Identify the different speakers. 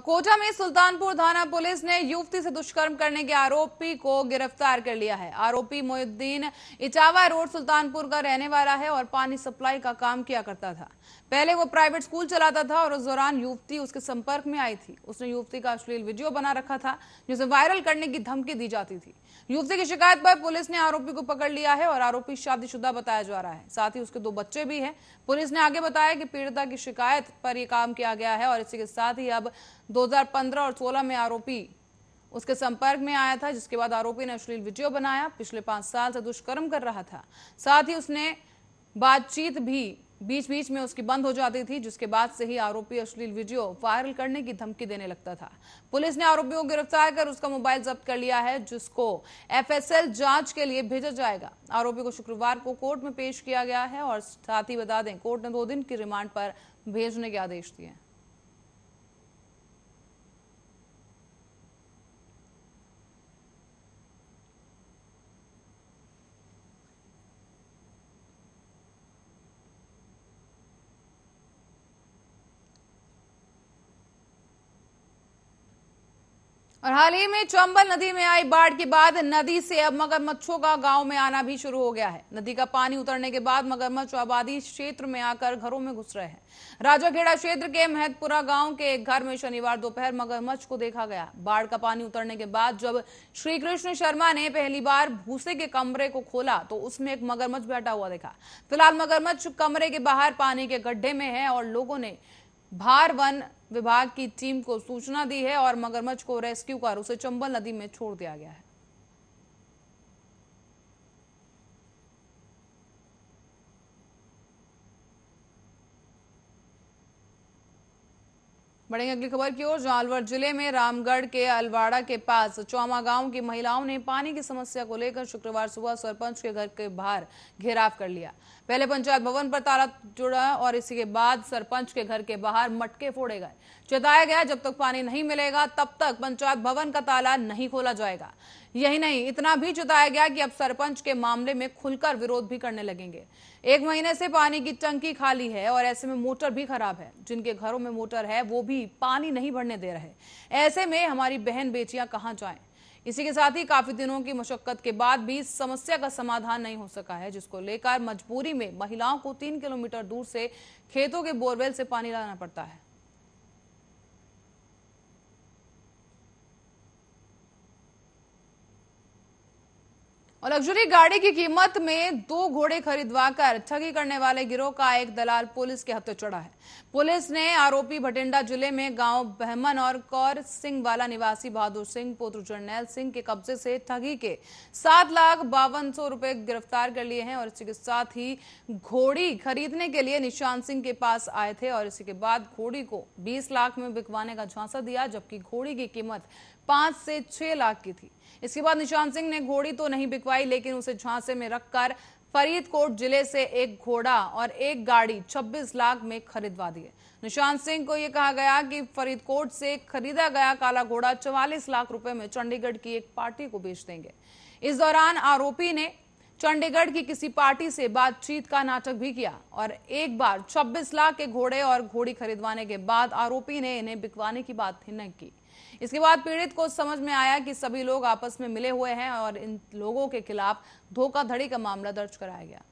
Speaker 1: कोटा में सुल्तानपुर थाना पुलिस ने युवती से दुष्कर्म करने के आरोपी को गिरफ्तार कर लिया है आरोपी मोयुद्दीन इचावा रोड सुल्तानपुर का रहने वाला है और पानी सप्लाई का काम किया करता था पहले वो प्राइवेट स्कूल चलाता था और उस दौरान युवती उसके संपर्क में आई थी उसने युवती का अश्लील वीडियो बना रखा था जिसे वायरल करने की धमकी दी जाती थी युवती की शिकायत पर पुलिस ने आरोपी को पकड़ लिया है और आरोपी शादीशुदा बताया जा रहा है साथ ही उसके दो बच्चे भी हैं पुलिस ने आगे बताया कि पीड़िता की शिकायत पर यह काम किया गया है और इसी के साथ ही अब 2015 और 16 में आरोपी उसके संपर्क में आया था जिसके बाद आरोपी ने अश्लील वीडियो बनाया पिछले पांच साल से दुष्कर्म कर रहा था साथ ही उसने बातचीत भी बीच बीच में उसकी बंद हो जाती थी जिसके बाद से ही आरोपी अश्लील वीडियो वायरल करने की धमकी देने लगता था पुलिस ने आरोपी को गिरफ्तार कर उसका मोबाइल जब्त कर लिया है जिसको एफएसएल जांच के लिए भेजा जाएगा आरोपी को शुक्रवार को कोर्ट में पेश किया गया है और साथ ही बता दें कोर्ट ने दो दिन की रिमांड पर भेजने के आदेश दिए हैं और हाल ही में चंबल नदी में आई बाढ़ के बाद नदी से अब मगरमच्छों का गांव में आना भी शुरू हो गया है नदी का पानी उतरने के बाद मगरमच्छ आबादी क्षेत्र में आकर घरों में घुस रहे हैं राजाखेड़ा क्षेत्र के महतपुरा गांव के एक घर में शनिवार दोपहर मगरमच्छ को देखा गया बाढ़ का पानी उतरने के बाद जब श्री कृष्ण शर्मा ने पहली बार भूसे के कमरे को खोला तो उसमें एक मगरमच्छ बैठा हुआ देखा फिलहाल मगरमच्छ कमरे के बाहर पानी के गड्ढे में है और लोगों ने भार वन विभाग की टीम को सूचना दी है और मगरमच्छ को रेस्क्यू कर उसे चंबल नदी में छोड़ दिया गया है बढ़ेंगे अगली खबर की ओर जो अलवर जिले में रामगढ़ के अलवाड़ा के पास चौमा गांव की महिलाओं ने पानी की समस्या को लेकर शुक्रवार सुबह सरपंच के घर के बाहर घेराव कर लिया पहले पंचायत भवन पर ताला जुड़ा और इसी के बाद सरपंच के घर के बाहर मटके फोड़े गए चेताया गया जब तक पानी नहीं मिलेगा तब तक पंचायत भवन का ताला नहीं खोला जाएगा यही नहीं इतना भी जताया गया कि अब सरपंच के मामले में खुलकर विरोध भी करने लगेंगे एक महीने से पानी की टंकी खाली है और ऐसे में मोटर भी खराब है जिनके घरों में मोटर है वो भी पानी नहीं भरने दे रहे ऐसे में हमारी बहन बेटियां कहाँ जाए इसी के साथ ही काफी दिनों की मशक्कत के बाद भी समस्या का समाधान नहीं हो सका है जिसको लेकर मजबूरी में महिलाओं को तीन किलोमीटर दूर से खेतों के बोरवेल से पानी लाना पड़ता है और लग्जरी गाड़ी की कीमत में दो घोड़े खरीदवाकर ठगी करने वाले गिरोह का एक दलाल पुलिस के हत्थे चढ़ा है पुलिस ने आरोपी भटिंडा जिले में गांव बहमन और कौर सिंह वाला निवासी बहादुर सिंह पुत्र जर्नैल सिंह के कब्जे से ठगी के सात लाख बावन सौ रूपये गिरफ्तार कर लिए हैं और इसी के साथ ही घोड़ी खरीदने के लिए निशान सिंह के पास आए थे और इसी के बाद घोड़ी को बीस लाख में बिकवाने का झांसा दिया जबकि घोड़ी की कीमत पांच से छह लाख की थी इसके बाद निशान सिंह ने घोड़ी तो नहीं बिकवा आई लेकिन उसे झांसे में रखकर फरीदकोट जिले से एक घोड़ा और एक गाड़ी 26 लाख में खरीदवा दिए निशांत सिंह को यह कहा गया कि फरीदकोट से खरीदा गया काला घोड़ा 44 लाख रुपए में चंडीगढ़ की एक पार्टी को बेच देंगे इस दौरान आरोपी ने चंडीगढ़ की किसी पार्टी से बातचीत का नाटक भी किया और एक बार 26 लाख के घोड़े और घोड़ी खरीदवाने के बाद आरोपी ने इन्हें बिकवाने की बात भी की इसके बाद पीड़ित को समझ में आया कि सभी लोग आपस में मिले हुए हैं और इन लोगों के खिलाफ धोखाधड़ी का मामला दर्ज कराया गया